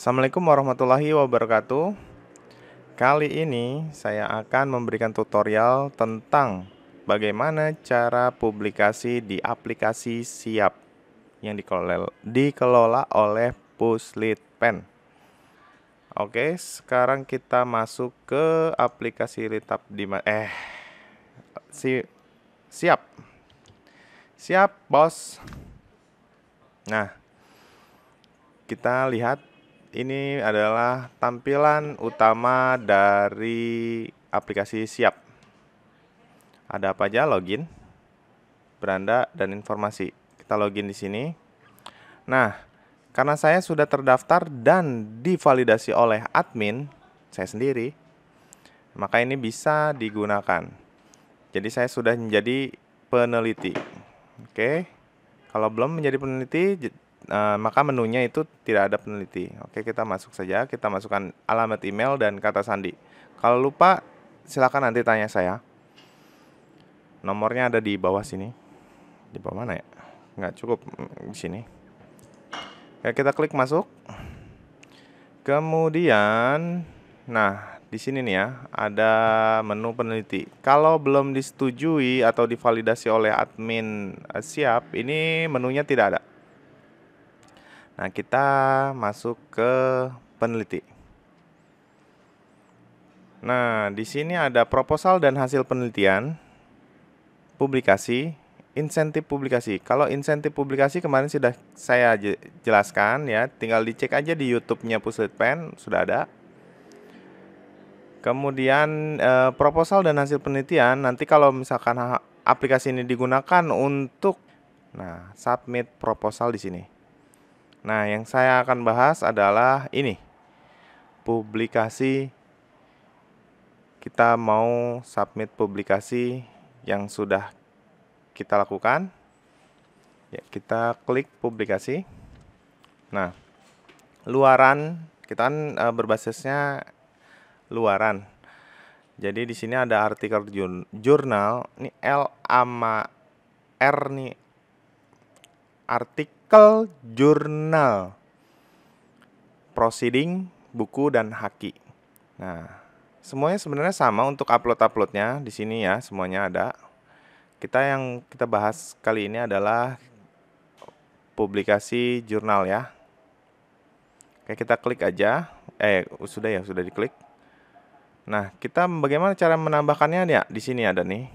Assalamualaikum warahmatullahi wabarakatuh. Kali ini saya akan memberikan tutorial tentang bagaimana cara publikasi di aplikasi Siap yang dikelola, oleh puslit pen. Oke, sekarang kita masuk ke aplikasi Litap di eh si siap. Siap, Bos. Nah, kita lihat ini adalah tampilan utama dari aplikasi Siap. Ada apa aja? Login, beranda, dan informasi. Kita login di sini. Nah, karena saya sudah terdaftar dan divalidasi oleh admin saya sendiri, maka ini bisa digunakan. Jadi saya sudah menjadi peneliti. Oke. Kalau belum menjadi peneliti, uh, maka menunya itu tidak ada peneliti. Oke, kita masuk saja. Kita masukkan alamat email dan kata sandi. Kalau lupa, silakan nanti tanya saya. Nomornya ada di bawah sini. Di bawah mana ya? Nggak cukup mm, di sini. Ya, kita klik masuk. Kemudian, nah di sini nih ya, ada menu peneliti. Kalau belum disetujui atau divalidasi oleh admin eh, siap, ini menunya tidak ada Nah, kita masuk ke peneliti. Nah, di sini ada proposal dan hasil penelitian, publikasi, insentif publikasi. Kalau insentif publikasi kemarin sudah saya jelaskan ya, tinggal dicek aja di YouTube-nya Puslit Pen, sudah ada. Kemudian eh, proposal dan hasil penelitian, nanti kalau misalkan aplikasi ini digunakan untuk nah, submit proposal di sini. Nah, yang saya akan bahas adalah ini. Publikasi kita mau submit publikasi yang sudah kita lakukan. Ya, kita klik publikasi. Nah, luaran kita kan e, berbasisnya luaran. Jadi di sini ada artikel jurnal, ini L sama R nih artikel jurnal, proceeding, buku dan haki. Nah, semuanya sebenarnya sama untuk upload-uploadnya di sini ya, semuanya ada. Kita yang kita bahas kali ini adalah publikasi jurnal ya. Oke, kita klik aja. Eh, sudah ya, sudah diklik. Nah, kita bagaimana cara menambahkannya ya? Di sini ada nih.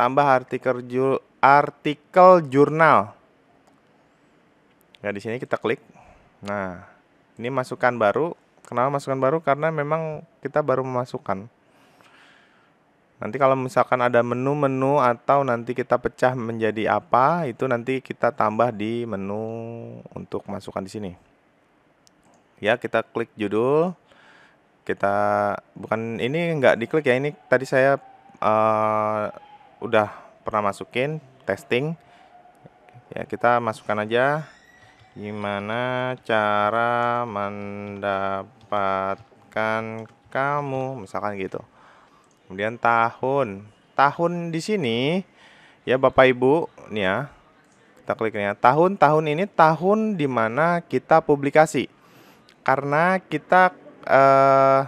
Tambah artikel jurnal artikel jurnal. Nah, di sini kita klik. Nah, ini masukan baru. Kenapa masukan baru? Karena memang kita baru memasukkan. Nanti kalau misalkan ada menu-menu atau nanti kita pecah menjadi apa, itu nanti kita tambah di menu untuk masukkan di sini. Ya, kita klik judul. Kita bukan ini nggak diklik ya, ini tadi saya uh, udah pernah masukin testing. Ya, kita masukkan aja gimana cara mendapatkan kamu misalkan gitu kemudian tahun tahun di sini ya Bapak Ibu nih ya kita klik ya. tahun-tahun ini tahun di mana kita publikasi karena kita eh,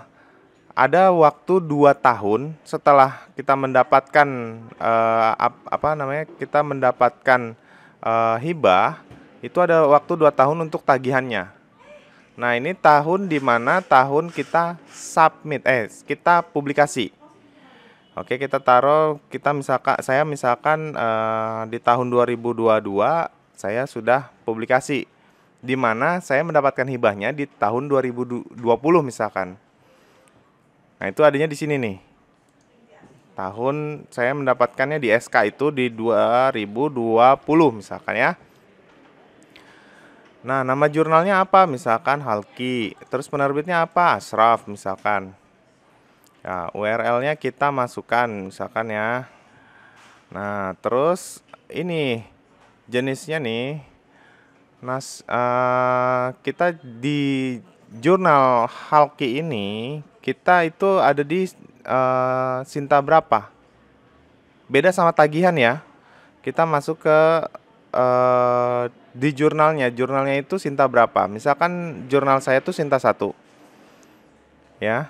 ada waktu dua tahun setelah kita mendapatkan eh, apa namanya kita mendapatkan eh, hibah itu ada waktu 2 tahun untuk tagihannya. Nah, ini tahun di mana tahun kita submit eh kita publikasi. Oke, kita taruh kita misalkan saya misalkan eh, di tahun 2022 saya sudah publikasi di mana saya mendapatkan hibahnya di tahun 2020 misalkan. Nah, itu adanya di sini nih. Tahun saya mendapatkannya di SK itu di 2020 misalkan ya. Nah, nama jurnalnya apa? Misalkan Halki. Terus penerbitnya apa? Asraf misalkan. Ya, URL-nya kita masukkan misalkan ya. Nah, terus ini jenisnya nih. Nas uh, kita di jurnal Halki ini kita itu ada di uh, Sinta berapa? Beda sama tagihan ya. Kita masuk ke uh, di jurnalnya jurnalnya itu Sinta berapa misalkan jurnal saya itu Sinta satu ya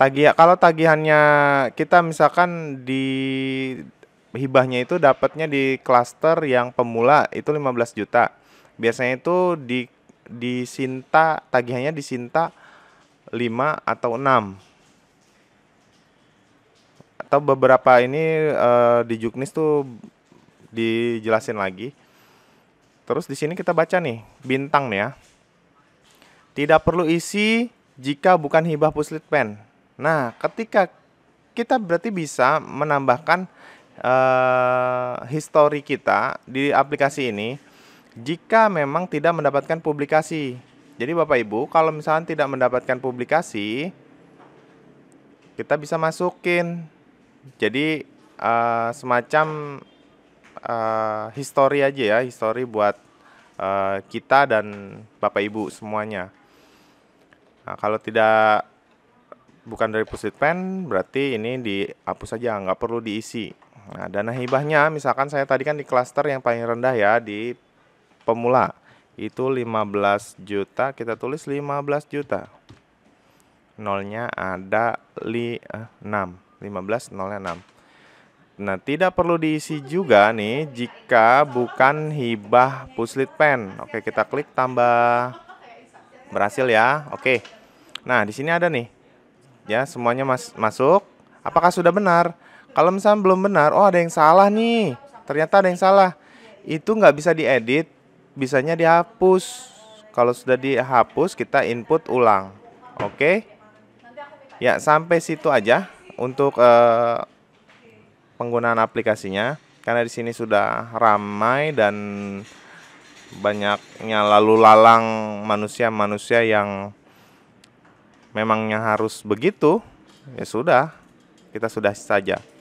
tagih kalau tagihannya kita misalkan di hibahnya itu dapatnya di klaster yang pemula itu 15 juta biasanya itu di di Sinta tagihannya di Sinta 5 atau 6 atau beberapa ini uh, di Juknis tuh dijelasin lagi Terus di sini kita baca nih, bintang nih ya. Tidak perlu isi jika bukan hibah puslit pen. Nah, ketika kita berarti bisa menambahkan uh, eh, history kita di aplikasi ini jika memang tidak mendapatkan publikasi. Jadi Bapak Ibu, kalau misalnya tidak mendapatkan publikasi, kita bisa masukin. Jadi uh, semacam history eh, histori aja ya, history buat uh, kita dan Bapak Ibu semuanya. Nah, kalau tidak bukan dari pusit pen, berarti ini dihapus saja, nggak perlu diisi. Nah, dana hibahnya misalkan saya tadi kan di klaster yang paling rendah ya di pemula itu 15 juta, kita tulis 15 juta. Nolnya ada li, eh, 6. 15 nolnya 6. Nah, tidak perlu diisi juga nih jika bukan hibah puslit pen. Oke, kita klik tambah. Berhasil ya. Oke. Nah, di sini ada nih. Ya, semuanya mas masuk. Apakah sudah benar? Kalau misalnya belum benar, oh ada yang salah nih. Ternyata ada yang salah. Itu nggak bisa diedit, bisanya dihapus. Kalau sudah dihapus, kita input ulang. Oke. Ya, sampai situ aja untuk uh, penggunaan aplikasinya karena di sini sudah ramai dan banyaknya lalu lalang manusia-manusia yang memangnya harus begitu ya sudah kita sudah saja